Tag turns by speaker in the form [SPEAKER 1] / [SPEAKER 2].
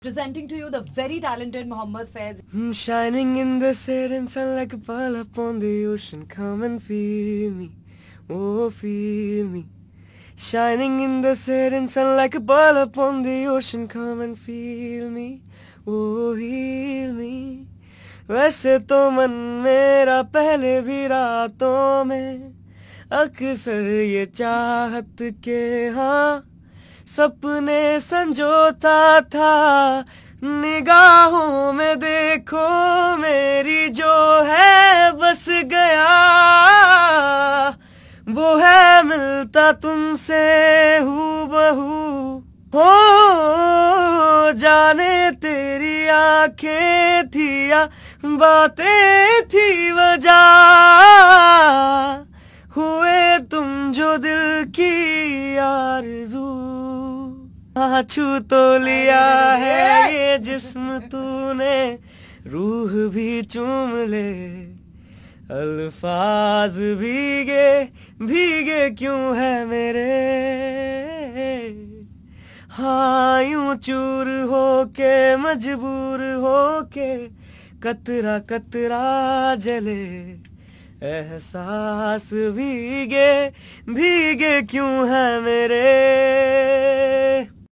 [SPEAKER 1] Presenting to you the very talented Muhammad Faiz. I'm shining in the setting sun like a pearl upon the ocean. Come and feel me, oh feel me. Shining in the setting sun like a pearl upon the ocean. Come and feel me, oh heal me. वैसे तो मन मेरा पहले भी रातों में अक्सर ये चाहत के हाँ सपने संजोता था निगाहों में देखो मेरी जो है बस गया वो है मिलता तुमसे हू बहू हो जाने तेरी आंखें थी या बातें थी वजह हुए तुम जो दिल की आरज़ू छू तो लिया है ये जिस्म तूने रूह भी चूम ले अल्फाज भीगे भीगे क्यों है मेरे हाँ चूर हो के मजबूर हो के कतरा कतरा जले एहसास भीगे भीगे क्यों है मेरे